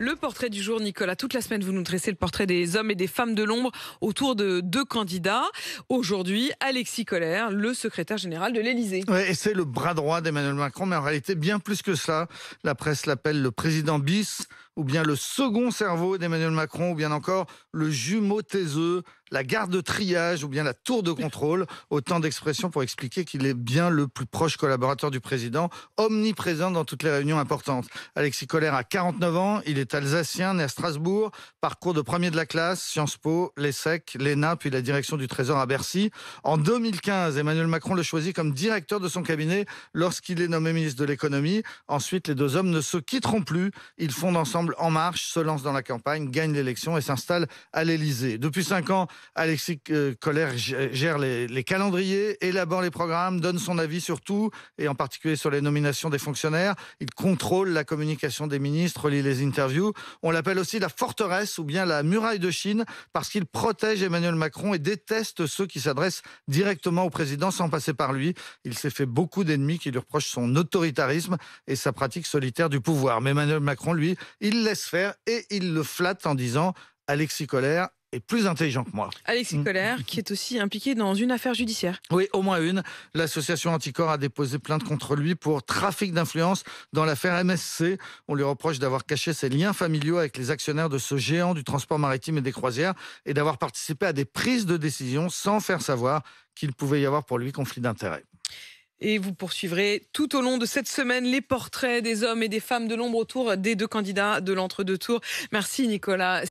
Le portrait du jour, Nicolas. Toute la semaine, vous nous dressez le portrait des hommes et des femmes de l'ombre autour de deux candidats. Aujourd'hui, Alexis Collère, le secrétaire général de l'Élysée. Ouais, et c'est le bras droit d'Emmanuel Macron, mais en réalité, bien plus que ça. La presse l'appelle le président bis ou bien le second cerveau d'Emmanuel Macron, ou bien encore le jumeau taiseux, la garde de triage, ou bien la tour de contrôle. Autant d'expressions pour expliquer qu'il est bien le plus proche collaborateur du président, omniprésent dans toutes les réunions importantes. Alexis Collère a 49 ans, il est alsacien, né à Strasbourg, parcours de premier de la classe, Sciences Po, l'ESSEC, l'ENA, puis la direction du Trésor à Bercy. En 2015, Emmanuel Macron le choisit comme directeur de son cabinet lorsqu'il est nommé ministre de l'économie. Ensuite, les deux hommes ne se quitteront plus. Ils fondent ensemble en Marche, se lance dans la campagne, gagne l'élection et s'installe à l'Élysée. Depuis cinq ans, Alexis euh, Collère euh, gère les, calendriers, élabore les programmes, donne son avis sur tout, et en particulier sur les nominations des fonctionnaires. Il contrôle la communication des ministres, lit les interviews. On l'appelle aussi la forteresse ou bien la muraille de Chine parce qu'il protège Emmanuel Macron et déteste ceux qui s'adressent directement au président sans passer par lui. Il s'est fait beaucoup d'ennemis qui lui reprochent son autoritarisme et sa pratique solitaire du pouvoir. Mais Emmanuel Macron, lui, il il laisse faire et il le flatte en disant Alexis Colère est plus intelligent que moi. Alexis mm. Colère, qui est aussi impliqué dans une affaire judiciaire. Oui, au moins une. L'association Anticorps a déposé plainte contre lui pour trafic d'influence dans l'affaire MSC. On lui reproche d'avoir caché ses liens familiaux avec les actionnaires de ce géant du transport maritime et des croisières et d'avoir participé à des prises de décision sans faire savoir qu'il pouvait y avoir pour lui conflit d'intérêts. Et vous poursuivrez tout au long de cette semaine les portraits des hommes et des femmes de l'ombre autour des deux candidats de l'entre-deux tours. Merci Nicolas.